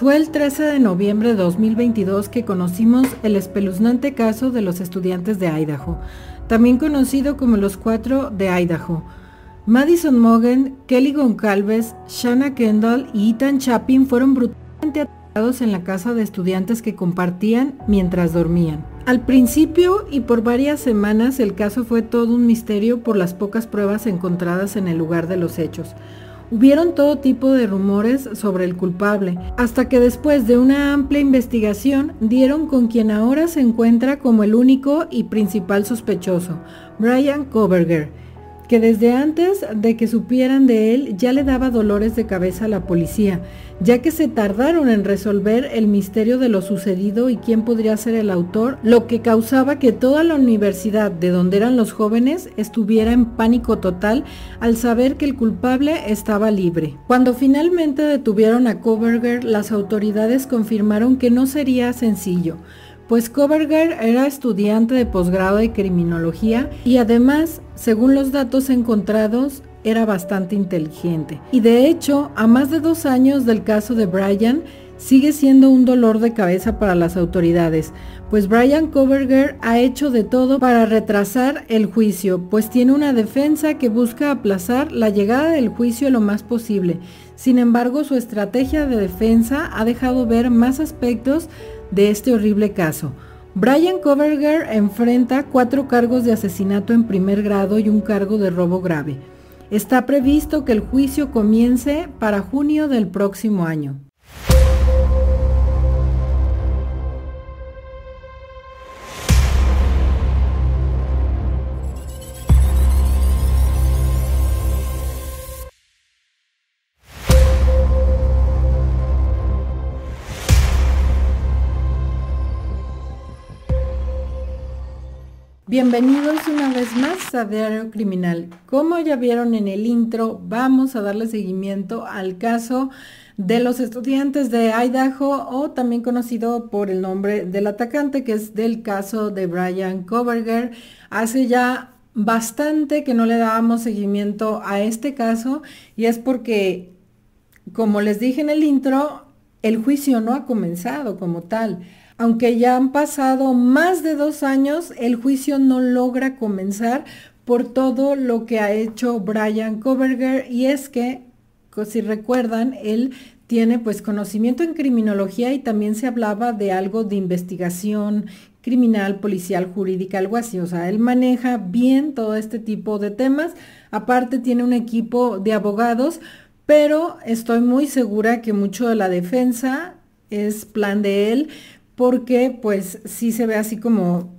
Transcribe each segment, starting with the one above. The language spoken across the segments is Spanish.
Fue el 13 de noviembre de 2022 que conocimos el espeluznante caso de los estudiantes de Idaho, también conocido como los cuatro de Idaho. Madison Mogan, Kelly Goncalves, Shanna Kendall y Ethan Chapin fueron brutalmente atacados en la casa de estudiantes que compartían mientras dormían. Al principio y por varias semanas el caso fue todo un misterio por las pocas pruebas encontradas en el lugar de los hechos. Hubieron todo tipo de rumores sobre el culpable, hasta que después de una amplia investigación dieron con quien ahora se encuentra como el único y principal sospechoso, Brian Koberger, que desde antes de que supieran de él ya le daba dolores de cabeza a la policía, ya que se tardaron en resolver el misterio de lo sucedido y quién podría ser el autor, lo que causaba que toda la universidad de donde eran los jóvenes estuviera en pánico total al saber que el culpable estaba libre. Cuando finalmente detuvieron a Koberger, las autoridades confirmaron que no sería sencillo pues Coverger era estudiante de posgrado de criminología y además, según los datos encontrados, era bastante inteligente. Y de hecho, a más de dos años del caso de Brian, sigue siendo un dolor de cabeza para las autoridades, pues Brian Coverger ha hecho de todo para retrasar el juicio, pues tiene una defensa que busca aplazar la llegada del juicio lo más posible. Sin embargo, su estrategia de defensa ha dejado ver más aspectos de este horrible caso. Brian Coverger enfrenta cuatro cargos de asesinato en primer grado y un cargo de robo grave. Está previsto que el juicio comience para junio del próximo año. Bienvenidos una vez más a Diario Criminal. Como ya vieron en el intro, vamos a darle seguimiento al caso de los estudiantes de Idaho o también conocido por el nombre del atacante, que es del caso de Brian Koberger. Hace ya bastante que no le dábamos seguimiento a este caso y es porque, como les dije en el intro, el juicio no ha comenzado como tal. Aunque ya han pasado más de dos años, el juicio no logra comenzar por todo lo que ha hecho Brian Koberger y es que, si recuerdan, él tiene pues conocimiento en criminología y también se hablaba de algo de investigación criminal, policial, jurídica, algo así. O sea, él maneja bien todo este tipo de temas. Aparte tiene un equipo de abogados, pero estoy muy segura que mucho de la defensa es plan de él porque pues sí se ve así como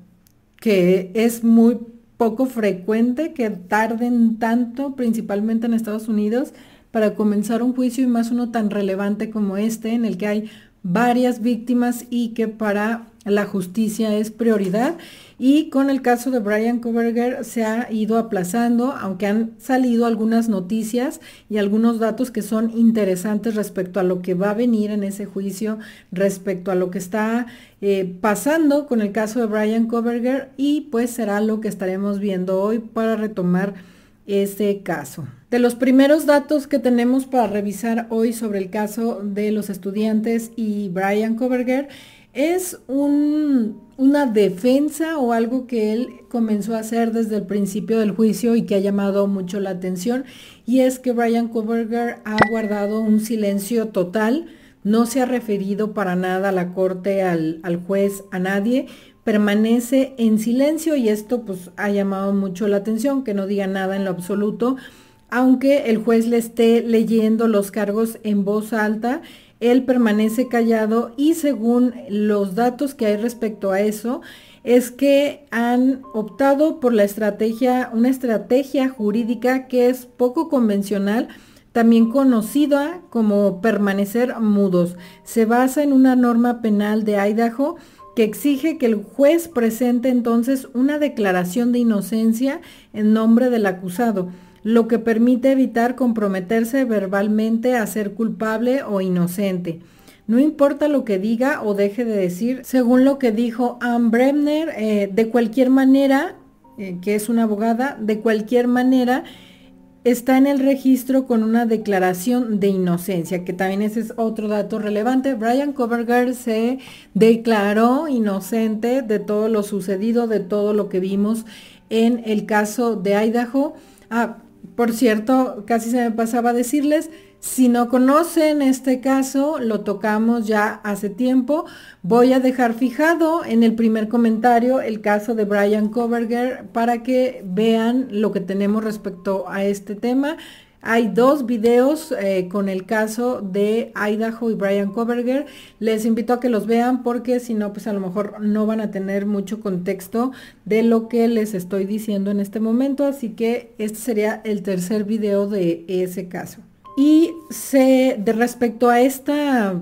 que es muy poco frecuente que tarden tanto, principalmente en Estados Unidos, para comenzar un juicio y más uno tan relevante como este, en el que hay varias víctimas y que para la justicia es prioridad y con el caso de Brian Koberger se ha ido aplazando, aunque han salido algunas noticias y algunos datos que son interesantes respecto a lo que va a venir en ese juicio, respecto a lo que está eh, pasando con el caso de Brian Koberger y pues será lo que estaremos viendo hoy para retomar ese caso. De los primeros datos que tenemos para revisar hoy sobre el caso de los estudiantes y Brian Koberger, es una defensa o algo que él comenzó a hacer desde el principio del juicio y que ha llamado mucho la atención, y es que Brian Koberger ha guardado un silencio total, no se ha referido para nada a la corte, al, al juez, a nadie, permanece en silencio y esto pues ha llamado mucho la atención, que no diga nada en lo absoluto, aunque el juez le esté leyendo los cargos en voz alta él permanece callado y según los datos que hay respecto a eso, es que han optado por la estrategia, una estrategia jurídica que es poco convencional, también conocida como permanecer mudos. Se basa en una norma penal de Idaho que exige que el juez presente entonces una declaración de inocencia en nombre del acusado lo que permite evitar comprometerse verbalmente a ser culpable o inocente. No importa lo que diga o deje de decir, según lo que dijo Ann Bremner, eh, de cualquier manera, eh, que es una abogada, de cualquier manera, está en el registro con una declaración de inocencia, que también ese es otro dato relevante. Brian Coverger se declaró inocente de todo lo sucedido, de todo lo que vimos en el caso de Idaho. Ah, por cierto, casi se me pasaba a decirles, si no conocen este caso, lo tocamos ya hace tiempo. Voy a dejar fijado en el primer comentario el caso de Brian Koberger para que vean lo que tenemos respecto a este tema hay dos videos eh, con el caso de Idaho y Brian Koberger. Les invito a que los vean porque si no, pues a lo mejor no van a tener mucho contexto de lo que les estoy diciendo en este momento. Así que este sería el tercer video de ese caso. Y se, de respecto a esta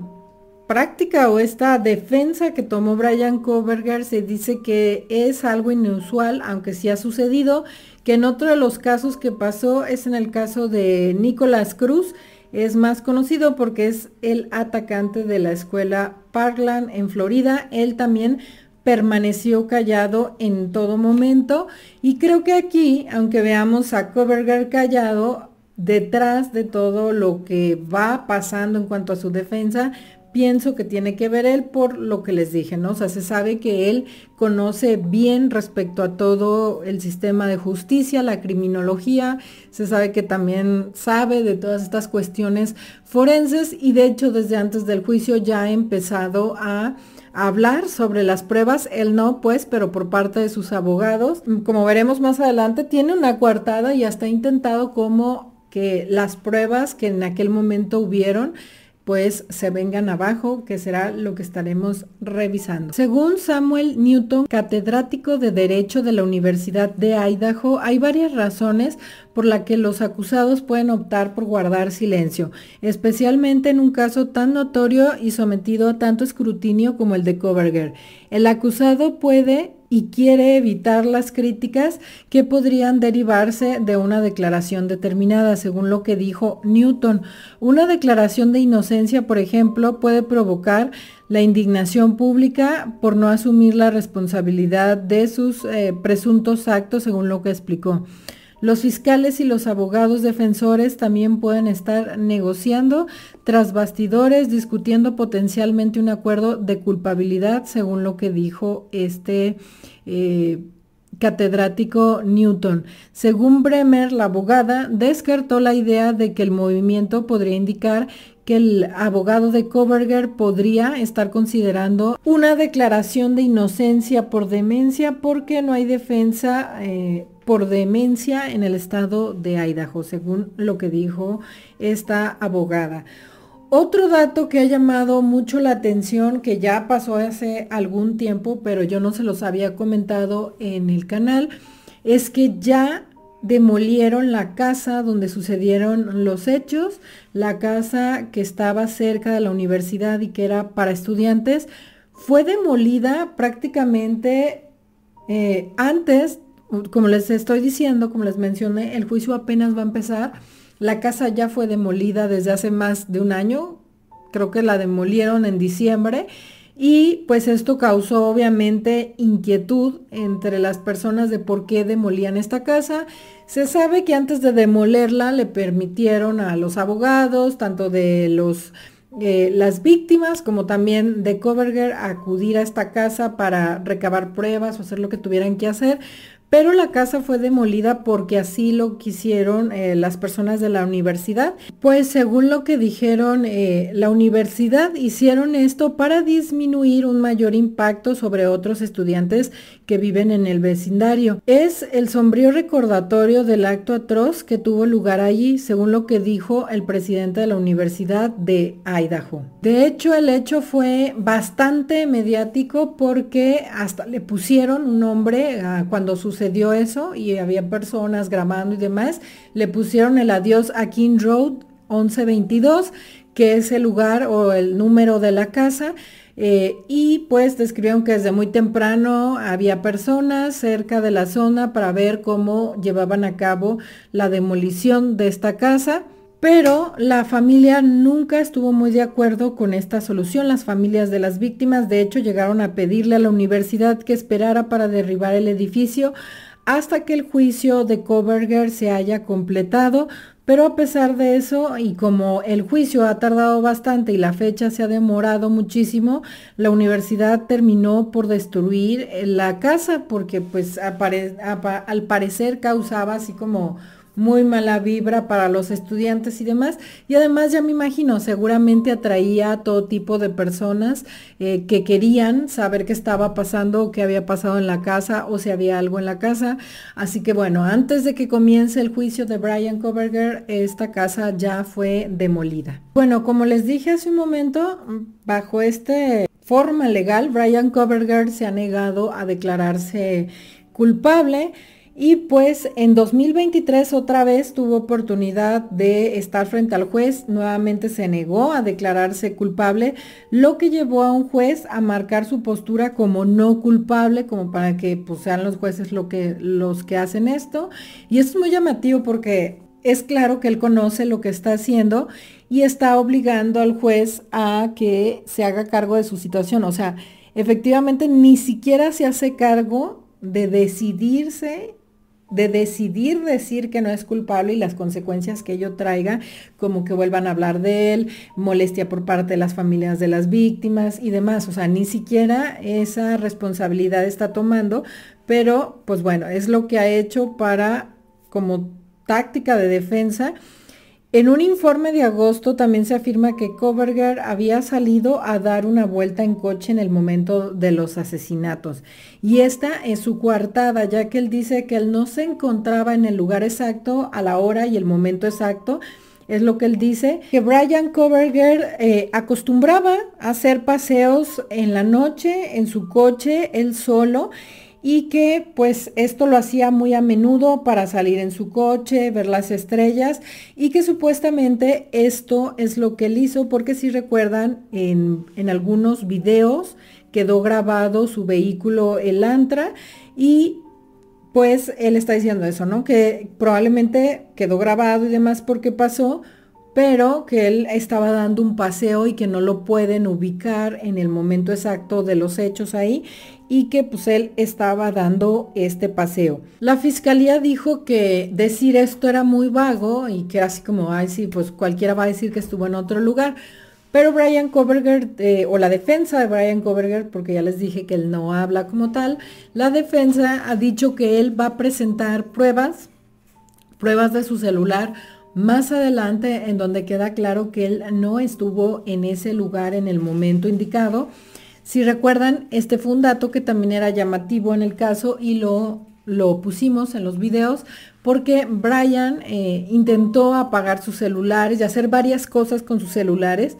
práctica o esta defensa que tomó Brian Koberger se dice que es algo inusual, aunque sí ha sucedido, que en otro de los casos que pasó es en el caso de Nicolás Cruz, es más conocido porque es el atacante de la escuela Parkland en Florida. Él también permaneció callado en todo momento y creo que aquí, aunque veamos a Koberger callado, detrás de todo lo que va pasando en cuanto a su defensa, pienso que tiene que ver él por lo que les dije, ¿no? O sea, se sabe que él conoce bien respecto a todo el sistema de justicia, la criminología, se sabe que también sabe de todas estas cuestiones forenses y de hecho desde antes del juicio ya ha empezado a hablar sobre las pruebas, él no pues, pero por parte de sus abogados, como veremos más adelante, tiene una coartada y hasta ha intentado como que las pruebas que en aquel momento hubieron pues se vengan abajo, que será lo que estaremos revisando. Según Samuel Newton, catedrático de Derecho de la Universidad de Idaho, hay varias razones por las que los acusados pueden optar por guardar silencio, especialmente en un caso tan notorio y sometido a tanto escrutinio como el de Koberger. El acusado puede y quiere evitar las críticas que podrían derivarse de una declaración determinada, según lo que dijo Newton. Una declaración de inocencia, por ejemplo, puede provocar la indignación pública por no asumir la responsabilidad de sus eh, presuntos actos, según lo que explicó. Los fiscales y los abogados defensores también pueden estar negociando tras bastidores, discutiendo potencialmente un acuerdo de culpabilidad, según lo que dijo este eh, catedrático Newton. Según Bremer, la abogada descartó la idea de que el movimiento podría indicar que el abogado de Koberger podría estar considerando una declaración de inocencia por demencia porque no hay defensa. Eh, por demencia en el estado de Idaho, según lo que dijo esta abogada. Otro dato que ha llamado mucho la atención, que ya pasó hace algún tiempo, pero yo no se los había comentado en el canal, es que ya demolieron la casa donde sucedieron los hechos, la casa que estaba cerca de la universidad y que era para estudiantes, fue demolida prácticamente eh, antes como les estoy diciendo, como les mencioné, el juicio apenas va a empezar. La casa ya fue demolida desde hace más de un año, creo que la demolieron en diciembre. Y pues esto causó obviamente inquietud entre las personas de por qué demolían esta casa. Se sabe que antes de demolerla le permitieron a los abogados, tanto de los, eh, las víctimas como también de Coverger acudir a esta casa para recabar pruebas o hacer lo que tuvieran que hacer pero la casa fue demolida porque así lo quisieron eh, las personas de la universidad. Pues según lo que dijeron, eh, la universidad hicieron esto para disminuir un mayor impacto sobre otros estudiantes que viven en el vecindario. Es el sombrío recordatorio del acto atroz que tuvo lugar allí, según lo que dijo el presidente de la Universidad de Idaho. De hecho, el hecho fue bastante mediático porque hasta le pusieron un nombre ah, cuando sucedió sucedió eso y había personas grabando y demás, le pusieron el adiós a King Road 1122, que es el lugar o el número de la casa. Eh, y pues describieron que desde muy temprano había personas cerca de la zona para ver cómo llevaban a cabo la demolición de esta casa. Pero la familia nunca estuvo muy de acuerdo con esta solución. Las familias de las víctimas, de hecho, llegaron a pedirle a la universidad que esperara para derribar el edificio hasta que el juicio de Koberger se haya completado. Pero a pesar de eso, y como el juicio ha tardado bastante y la fecha se ha demorado muchísimo, la universidad terminó por destruir eh, la casa porque pues al parecer causaba así como muy mala vibra para los estudiantes y demás. Y además ya me imagino, seguramente atraía a todo tipo de personas eh, que querían saber qué estaba pasando o qué había pasado en la casa o si había algo en la casa. Así que bueno, antes de que comience el juicio de Brian Koberger, esta casa ya fue demolida. Bueno, como les dije hace un momento, bajo esta forma legal, Brian Koberger se ha negado a declararse culpable. Y pues en 2023 otra vez tuvo oportunidad de estar frente al juez, nuevamente se negó a declararse culpable, lo que llevó a un juez a marcar su postura como no culpable, como para que pues, sean los jueces lo que, los que hacen esto. Y esto es muy llamativo porque es claro que él conoce lo que está haciendo y está obligando al juez a que se haga cargo de su situación. O sea, efectivamente ni siquiera se hace cargo de decidirse de decidir decir que no es culpable y las consecuencias que ello traiga, como que vuelvan a hablar de él, molestia por parte de las familias de las víctimas y demás. O sea, ni siquiera esa responsabilidad está tomando, pero pues bueno, es lo que ha hecho para como táctica de defensa en un informe de agosto también se afirma que Coverger había salido a dar una vuelta en coche en el momento de los asesinatos. Y esta es su coartada, ya que él dice que él no se encontraba en el lugar exacto, a la hora y el momento exacto. Es lo que él dice, que Brian Coverger eh, acostumbraba a hacer paseos en la noche, en su coche, él solo y que pues esto lo hacía muy a menudo para salir en su coche, ver las estrellas y que supuestamente esto es lo que él hizo porque si recuerdan en, en algunos videos quedó grabado su vehículo el Antra y pues él está diciendo eso, ¿no? Que probablemente quedó grabado y demás porque pasó, pero que él estaba dando un paseo y que no lo pueden ubicar en el momento exacto de los hechos ahí y que pues él estaba dando este paseo. La fiscalía dijo que decir esto era muy vago y que era así como, ay sí, pues cualquiera va a decir que estuvo en otro lugar. Pero Brian Koberger, eh, o la defensa de Brian Koberger, porque ya les dije que él no habla como tal, la defensa ha dicho que él va a presentar pruebas, pruebas de su celular más adelante en donde queda claro que él no estuvo en ese lugar en el momento indicado si recuerdan, este fue un dato que también era llamativo en el caso y lo, lo pusimos en los videos porque Brian eh, intentó apagar sus celulares y hacer varias cosas con sus celulares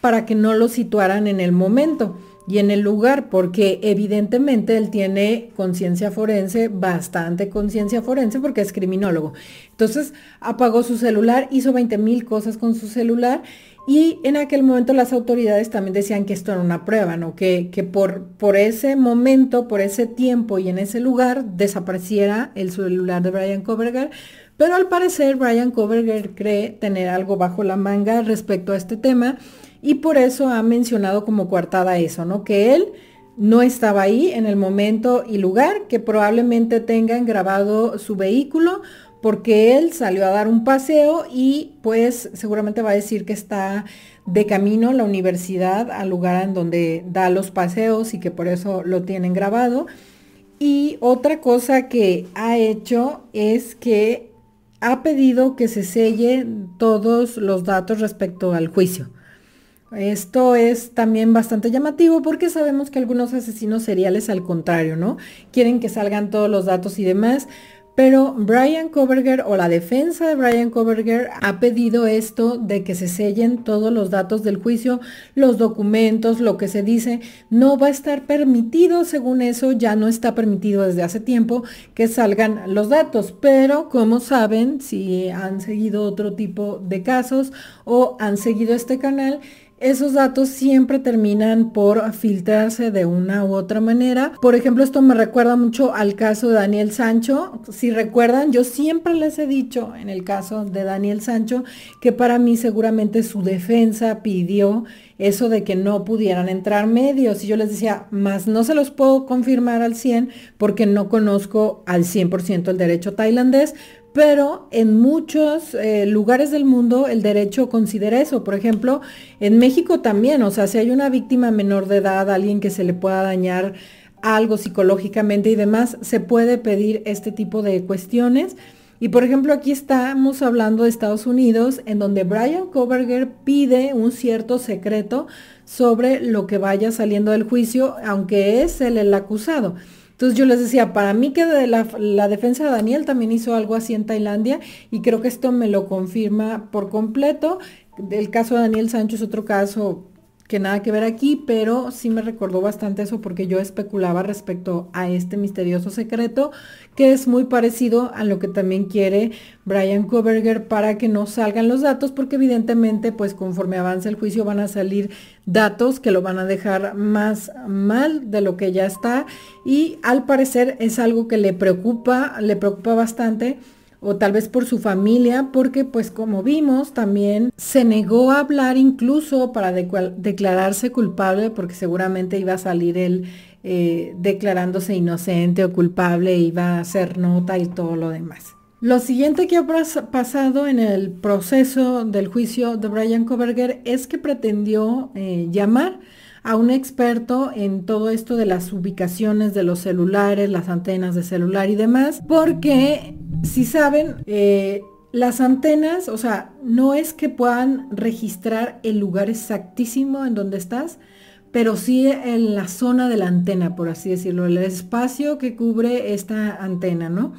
para que no lo situaran en el momento y en el lugar, porque evidentemente él tiene conciencia forense, bastante conciencia forense, porque es criminólogo. Entonces apagó su celular, hizo 20 mil cosas con su celular y en aquel momento las autoridades también decían que esto era una prueba, ¿no? Que, por, por ese momento, por ese tiempo y en ese lugar desapareciera el celular de Brian Koberger. Pero al parecer Brian Koberger cree tener algo bajo la manga respecto a este tema y por eso ha mencionado como coartada eso, ¿no? Que él no estaba ahí en el momento y lugar, que probablemente tengan grabado su vehículo porque él salió a dar un paseo y pues seguramente va a decir que está de camino la universidad al lugar en donde da los paseos y que por eso lo tienen grabado. Y otra cosa que ha hecho es que ha pedido que se selle todos los datos respecto al juicio. Esto es también bastante llamativo porque sabemos que algunos asesinos seriales al contrario, ¿no? Quieren que salgan todos los datos y demás, pero Brian Koberger o la defensa de Brian Koberger ha pedido esto de que se sellen todos los datos del juicio, los documentos, lo que se dice. No va a estar permitido, según eso, ya no está permitido desde hace tiempo que salgan los datos. Pero como saben, si han seguido otro tipo de casos o han seguido este canal, esos datos siempre terminan por filtrarse de una u otra manera. Por ejemplo, esto me recuerda mucho al caso de Daniel Sancho. Si recuerdan, yo siempre les he dicho en el caso de Daniel Sancho que para mí seguramente su defensa pidió eso de que no pudieran entrar medios. Y yo les decía, más no se los puedo confirmar al 100 porque no conozco al 100% el derecho tailandés, pero en muchos eh, lugares del mundo el derecho considera eso. Por ejemplo, en México también, o sea, si hay una víctima menor de edad, alguien que se le pueda dañar algo psicológicamente y demás, se puede pedir este tipo de cuestiones. Y por ejemplo, aquí estamos hablando de Estados Unidos, en donde Brian Koberger pide un cierto secreto sobre lo que vaya saliendo del juicio, aunque es él el acusado. Entonces yo les decía, para mí que la, la defensa de Daniel también hizo algo así en Tailandia y creo que esto me lo confirma por completo. El caso de Daniel Sánchez, otro caso que nada que ver aquí, pero sí me recordó bastante eso porque yo especulaba respecto a este misterioso secreto que es muy parecido a lo que también quiere Brian Koberger para que no salgan los datos porque evidentemente pues conforme avanza el juicio van a salir datos que lo van a dejar más mal de lo que ya está y al parecer es algo que le preocupa, le preocupa bastante o tal vez por su familia, porque pues como vimos también se negó a hablar incluso para declararse culpable, porque seguramente iba a salir él eh, declarándose inocente o culpable, e iba a hacer nota y todo lo demás. Lo siguiente que ha pasado en el proceso del juicio de Brian Koberger es que pretendió eh, llamar a un experto en todo esto de las ubicaciones de los celulares, las antenas de celular y demás, porque si saben, eh, las antenas, o sea, no es que puedan registrar el lugar exactísimo en donde estás, pero sí en la zona de la antena, por así decirlo, el espacio que cubre esta antena, ¿no?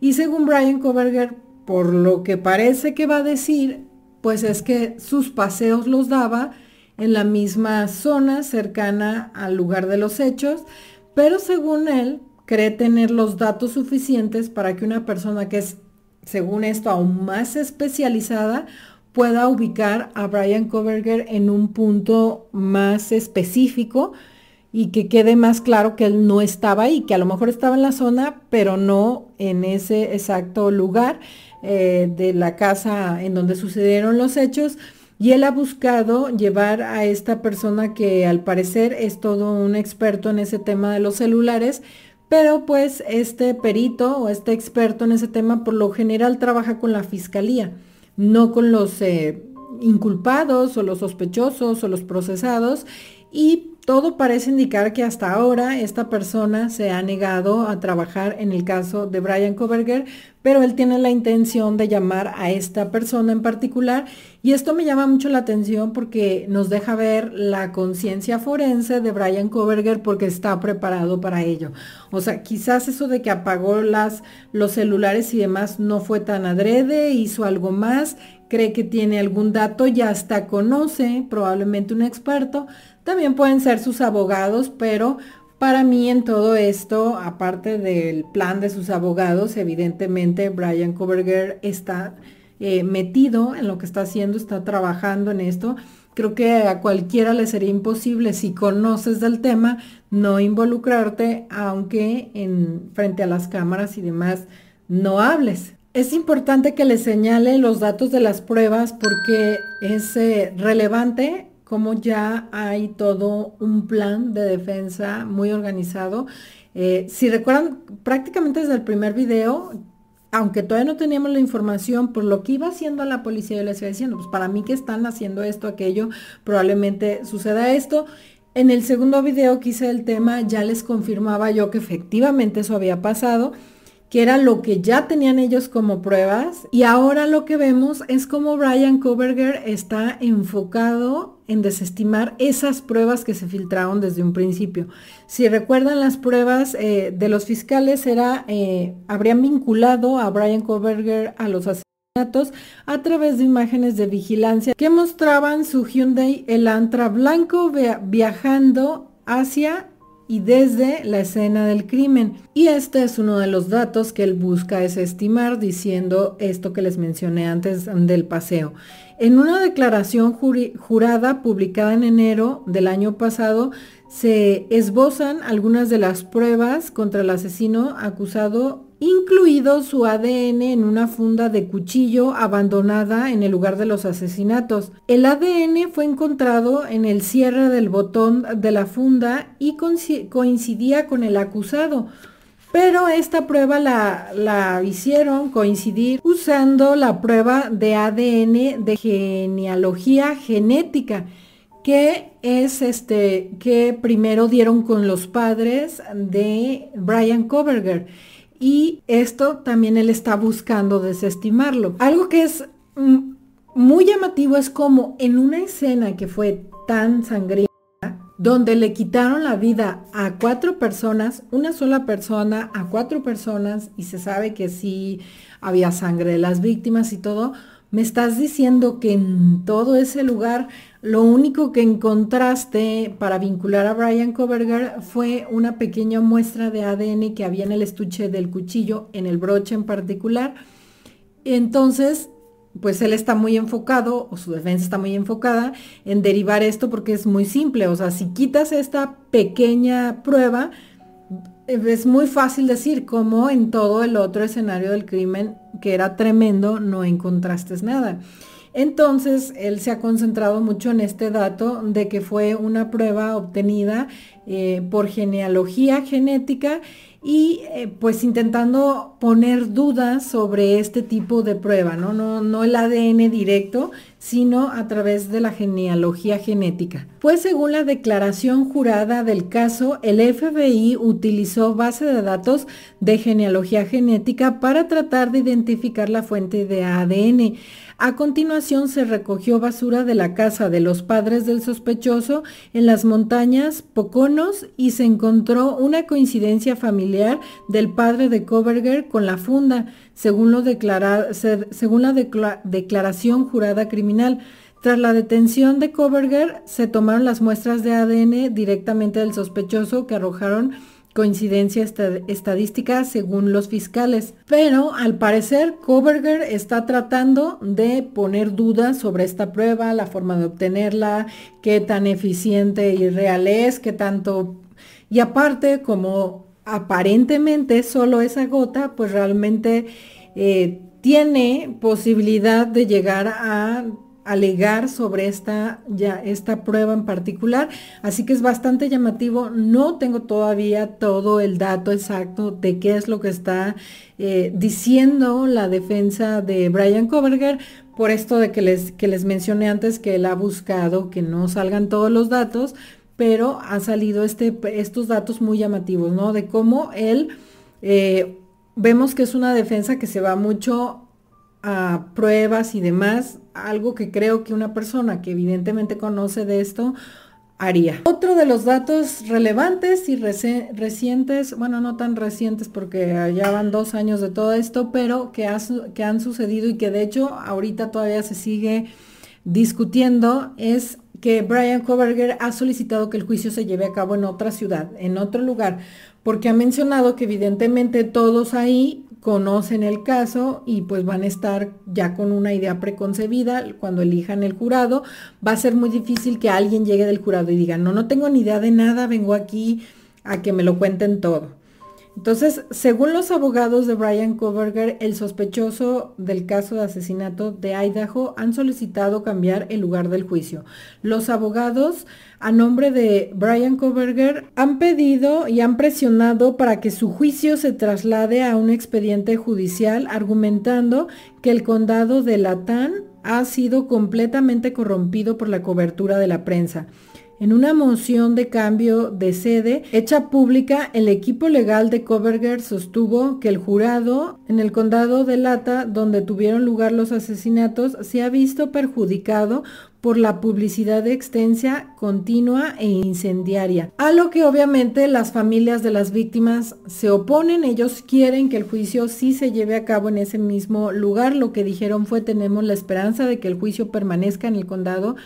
Y según Brian Koberger, por lo que parece que va a decir, pues es que sus paseos los daba en la misma zona cercana al lugar de los hechos, pero según él cree tener los datos suficientes para que una persona que es, según esto, aún más especializada, pueda ubicar a Brian Koberger en un punto más específico y que quede más claro que él no estaba ahí, que a lo mejor estaba en la zona, pero no en ese exacto lugar eh, de la casa en donde sucedieron los hechos y él ha buscado llevar a esta persona que al parecer es todo un experto en ese tema de los celulares, pero pues este perito o este experto en ese tema por lo general trabaja con la fiscalía, no con los eh, inculpados o los sospechosos o los procesados. Y todo parece indicar que hasta ahora esta persona se ha negado a trabajar en el caso de Brian Koberger, pero él tiene la intención de llamar a esta persona en particular y esto me llama mucho la atención porque nos deja ver la conciencia forense de Brian Koberger porque está preparado para ello. O sea, quizás eso de que apagó las, los celulares y demás no fue tan adrede, hizo algo más, cree que tiene algún dato, ya hasta conoce probablemente un experto, también pueden ser sus abogados, pero para mí en todo esto, aparte del plan de sus abogados, evidentemente Brian Koberger está eh, metido en lo que está haciendo, está trabajando en esto. Creo que a cualquiera le sería imposible, si conoces del tema, no involucrarte, aunque en, frente a las cámaras y demás no hables. Es importante que le señale los datos de las pruebas porque es eh, relevante como ya hay todo un plan de defensa muy organizado. Eh, si recuerdan, prácticamente desde el primer video, aunque todavía no teníamos la información, por pues lo que iba haciendo la policía, yo les iba diciendo, pues para mí que están haciendo esto, aquello, probablemente suceda esto. En el segundo video que hice el tema, ya les confirmaba yo que efectivamente eso había pasado que era lo que ya tenían ellos como pruebas. Y ahora lo que vemos es cómo Brian Koberger está enfocado en desestimar esas pruebas que se filtraron desde un principio. Si recuerdan las pruebas eh, de los fiscales, era, eh, habrían vinculado a Brian Koberger a los asesinatos a través de imágenes de vigilancia que mostraban su Hyundai Elantra blanco viajando hacia y desde la escena del crimen. Y este es uno de los datos que él busca estimar diciendo esto que les mencioné antes del paseo. En una declaración jurada publicada en enero del año pasado, se esbozan algunas de las pruebas contra el asesino acusado incluido su ADN en una funda de cuchillo abandonada en el lugar de los asesinatos. El ADN fue encontrado en el cierre del botón de la funda y coincidía con el acusado. Pero esta prueba la, hicieron coincidir usando la prueba de ADN de genealogía genética, que es este que primero dieron con los padres de Brian Koberger y esto también él está buscando desestimarlo. Algo que es mm, muy llamativo es como en una escena que fue tan sangrienta, donde le quitaron la vida a cuatro personas, una sola persona, a cuatro personas, y se sabe que sí había sangre de las víctimas y todo, me estás diciendo que en todo ese lugar lo único que encontraste para vincular a Brian Koberger fue una pequeña muestra de ADN que había en el estuche del cuchillo, en el broche en particular. Entonces, pues él está muy enfocado, o su defensa está muy enfocada en derivar esto porque es muy simple. O sea, si quitas esta pequeña prueba, es muy fácil decir como en todo el otro escenario del crimen, que era tremendo, no encontraste nada. Entonces, él se ha concentrado mucho en este dato de que fue una prueba obtenida eh, por genealogía genética y eh, pues intentando poner dudas sobre este tipo de prueba, ¿no? ¿no? No el ADN directo, sino a través de la genealogía genética. Pues según la declaración jurada del caso, el FBI utilizó base de datos de genealogía genética para tratar de identificar la fuente de ADN. A continuación se recogió basura de la casa de los padres del sospechoso en las montañas Poconos y se encontró una coincidencia familiar del padre de Koberger con la funda, según, la declaración jurada criminal. Tras la detención de Koberger, se tomaron las muestras de ADN directamente del sospechoso que arrojaron coincidencia estadística según los fiscales. Pero al parecer, Koberger está tratando de poner dudas sobre esta prueba, la forma de obtenerla, qué tan eficiente y real es, qué tanto... Y aparte, como aparentemente solo esa gota, pues realmente eh, tiene posibilidad de llegar a alegar sobre esta, ya, esta prueba en particular. Así que es bastante llamativo. No tengo todavía todo el dato exacto de qué es lo que está eh, diciendo la defensa de Brian Koberger por esto de que les, que les mencioné antes que él ha buscado que no salgan todos los datos, pero ha salido este, estos datos muy llamativos, ¿no? De cómo él... Eh, vemos que es una defensa que se va mucho a pruebas y demás, algo que creo que una persona que evidentemente conoce de esto haría. Otro de los datos relevantes y recientes, bueno, no tan recientes porque ya van dos años de todo esto, pero que, que han sucedido y que de hecho ahorita todavía se sigue discutiendo, es que Brian Koberger ha solicitado que el juicio se lleve a cabo en otra ciudad, en otro lugar, porque ha mencionado que evidentemente todos ahí conocen el caso y pues van a estar ya con una idea preconcebida cuando elijan el jurado. Va a ser muy difícil que alguien llegue del jurado y diga, no, no tengo ni idea de nada, vengo aquí a que me lo cuenten todo. Entonces, según los abogados de Brian Koberger, el sospechoso del caso de asesinato de Idaho han solicitado cambiar el lugar del juicio. Los abogados, a nombre de Brian Koberger, han pedido y han presionado para que su juicio se traslade a un expediente judicial, argumentando que el condado de Latán ha sido completamente corrompido por la cobertura de la prensa. En una moción de cambio de sede hecha pública, el equipo legal de Coverger sostuvo que el jurado en el condado de Lata, donde tuvieron lugar los asesinatos, se ha visto perjudicado por la publicidad de extensa, continua e incendiaria, a lo que obviamente las familias de las víctimas se oponen, ellos quieren que el juicio sí se lleve a cabo en ese mismo lugar, lo que dijeron fue tenemos la esperanza de que el juicio permanezca en el condado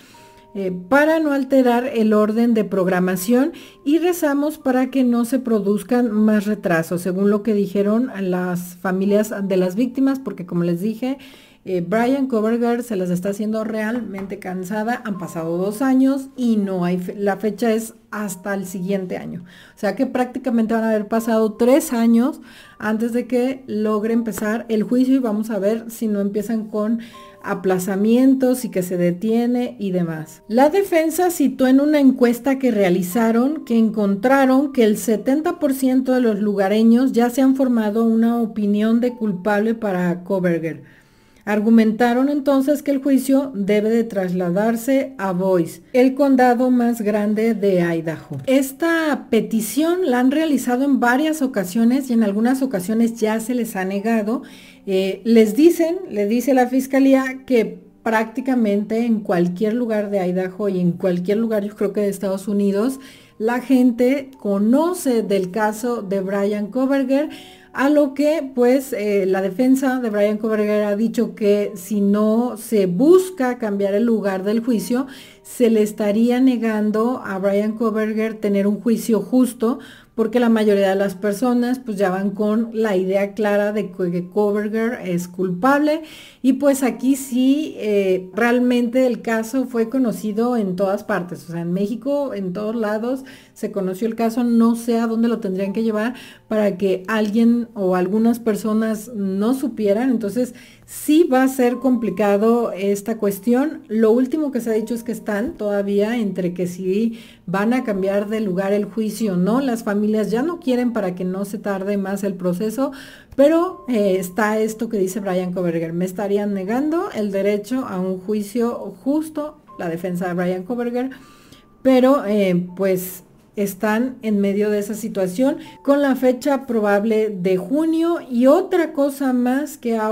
eh, para no alterar el orden de programación y rezamos para que no se produzcan más retrasos, según lo que dijeron las familias de las víctimas, porque como les dije, eh, Brian Koberger se las está haciendo realmente cansada. Han pasado dos años y no hay, la fecha es hasta el siguiente año. O sea que prácticamente van a haber pasado tres años antes de que logre empezar el juicio y vamos a ver si no empiezan con aplazamientos y que se detiene y demás. La defensa citó en una encuesta que realizaron que encontraron que el 70% de los lugareños ya se han formado una opinión de culpable para Koberger. Argumentaron entonces que el juicio debe de trasladarse a Boise, el condado más grande de Idaho. Esta petición la han realizado en varias ocasiones y en algunas ocasiones ya se les ha negado. Eh, les dicen, le dice la fiscalía que prácticamente en cualquier lugar de Idaho y en cualquier lugar yo creo que de Estados Unidos, la gente conoce del caso de Brian Koberger a lo que pues eh, la defensa de Brian Koberger ha dicho que si no se busca cambiar el lugar del juicio, se le estaría negando a Brian Koberger tener un juicio justo porque la mayoría de las personas pues ya van con la idea clara de que Koberger es culpable y pues aquí sí eh, realmente el caso fue conocido en todas partes, o sea en México, en todos lados se conoció el caso, no sé a dónde lo tendrían que llevar, para que alguien o algunas personas no supieran. Entonces, sí va a ser complicado esta cuestión. Lo último que se ha dicho es que están todavía entre que si van a cambiar de lugar el juicio o no. Las familias ya no quieren para que no se tarde más el proceso, pero eh, está esto que dice Brian Koberger. Me estarían negando el derecho a un juicio justo, la defensa de Brian Koberger. Pero eh, pues están en medio de esa situación con la fecha probable de junio y otra cosa más que ha,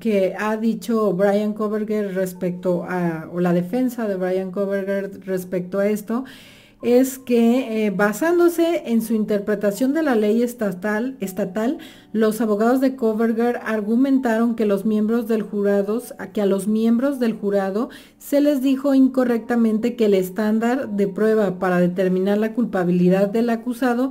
que ha dicho Brian Koberger respecto a, o la defensa de Brian Koberger respecto a esto, es que eh, basándose en su interpretación de la ley estatal, estatal, los abogados de Coverger argumentaron que a los miembros del jurado se les dijo incorrectamente que el estándar de prueba para determinar la culpabilidad del acusado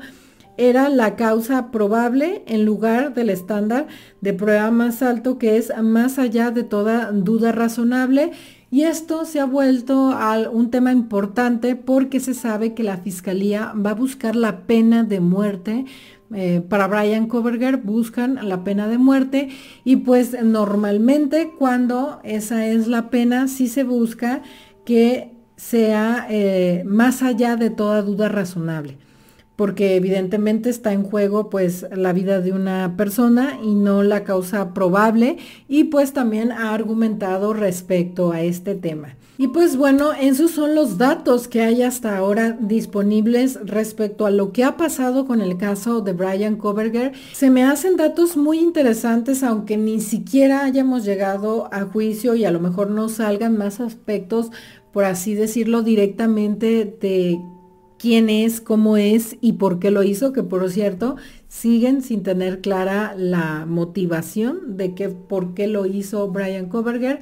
era la causa probable en lugar del estándar de prueba más alto que es más allá de toda duda razonable y esto se ha vuelto a un tema importante porque se sabe que la fiscalía va a buscar la pena de muerte eh, para Brian Koberger buscan la pena de muerte y pues normalmente cuando esa es la pena sí se busca que sea eh, más allá de toda duda razonable porque evidentemente está en juego pues la vida de una persona y no la causa probable y pues también ha argumentado respecto a este tema. Y pues bueno, esos son los datos que hay hasta ahora disponibles respecto a lo que ha pasado con el caso de Brian Koberger. Se me hacen datos muy interesantes, aunque ni siquiera hayamos llegado a juicio y a lo mejor no salgan más aspectos, por así decirlo, directamente de quién es, cómo es y por qué lo hizo, que por cierto, siguen sin tener clara la motivación de que por qué lo hizo Brian Koberger.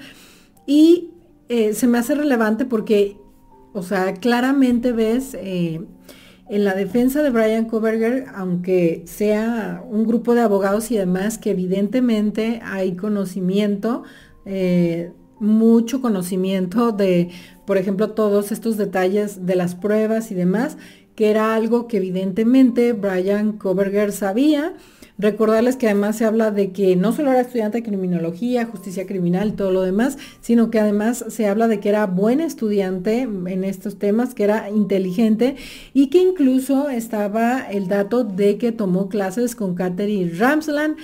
Y eh, se me hace relevante porque, o sea, claramente ves eh, en la defensa de Brian Koberger, aunque sea un grupo de abogados y demás, que evidentemente hay conocimiento eh, mucho conocimiento de, por ejemplo, todos estos detalles de las pruebas y demás, que era algo que evidentemente Brian Koberger sabía. Recordarles que además se habla de que no solo era estudiante de criminología, justicia criminal y todo lo demás, sino que además se habla de que era buen estudiante en estos temas, que era inteligente y que incluso estaba el dato de que tomó clases con Katherine Ramsland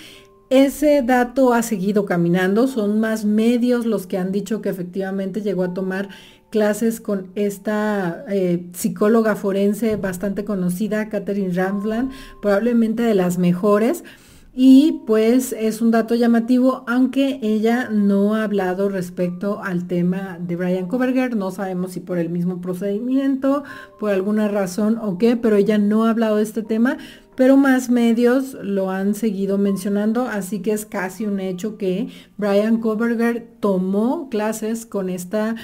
ese dato ha seguido caminando, son más medios los que han dicho que efectivamente llegó a tomar clases con esta eh, psicóloga forense bastante conocida, Catherine Ramsland, probablemente de las mejores. Y pues es un dato llamativo, aunque ella no ha hablado respecto al tema de Brian Koberger, no sabemos si por el mismo procedimiento, por alguna razón o qué, pero ella no ha hablado de este tema pero más medios lo han seguido mencionando, así que es casi un hecho que Brian Koberger tomó clases con esta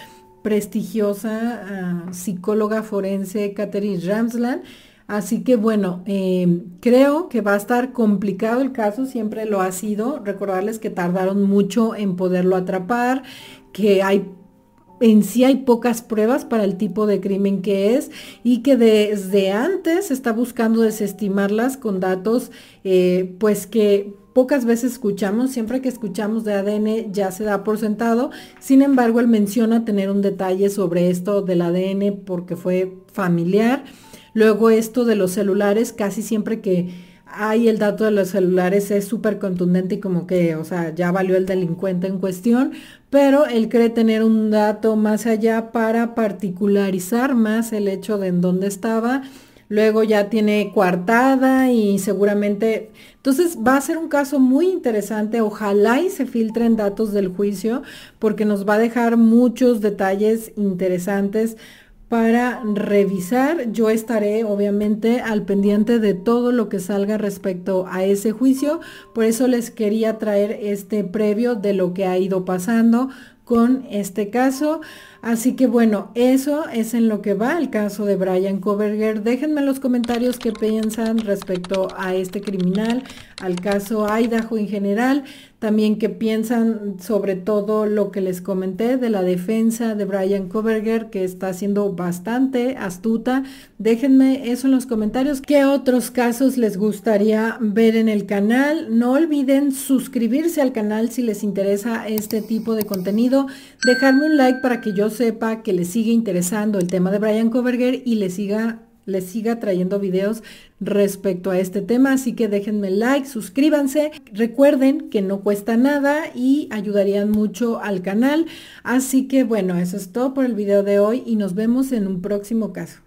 prestigiosa ah, psicóloga forense Catherine Ramsland. Así que bueno, em, creo que va a estar complicado el caso, siempre lo ha sido. Recordarles que tardaron mucho en poderlo atrapar, que hay en sí hay pocas pruebas para el tipo de crimen que es y que desde antes está buscando desestimarlas con datos eh, pues que pocas veces escuchamos, siempre que escuchamos de ADN ya se da por sentado, sin embargo él menciona tener un detalle sobre esto del ADN porque fue familiar, luego esto de los celulares casi siempre que ahí el dato de los celulares es súper contundente y como que, o sea, ya valió el delincuente en cuestión, pero él cree tener un dato más allá para particularizar más el hecho de en dónde estaba. Luego ya tiene coartada y seguramente, entonces va a ser un caso muy interesante. Ojalá y se filtren datos del juicio porque nos va a dejar muchos detalles interesantes para revisar. Yo estaré obviamente al pendiente de todo lo que salga respecto a ese juicio. Por eso les quería traer este previo de lo que ha ido pasando con este caso. Así que bueno, eso es en lo que va el caso de Brian Koberger. Déjenme en los comentarios qué piensan respecto a este criminal, al caso Idaho en general, también qué piensan sobre todo lo que les comenté de la defensa de Brian Koberger, que está siendo bastante astuta. Déjenme eso en los comentarios. ¿Qué otros casos les gustaría ver en el canal? No olviden suscribirse al canal si les interesa este tipo de contenido, dejarme un like para que yo sepa que le sigue interesando el tema de Brian Koberger y le siga le siga trayendo videos respecto a este tema. Así que déjenme like, suscríbanse. Recuerden que no cuesta nada y ayudarían mucho al canal. Así que bueno, eso es todo por el video de hoy y nos vemos en un próximo caso.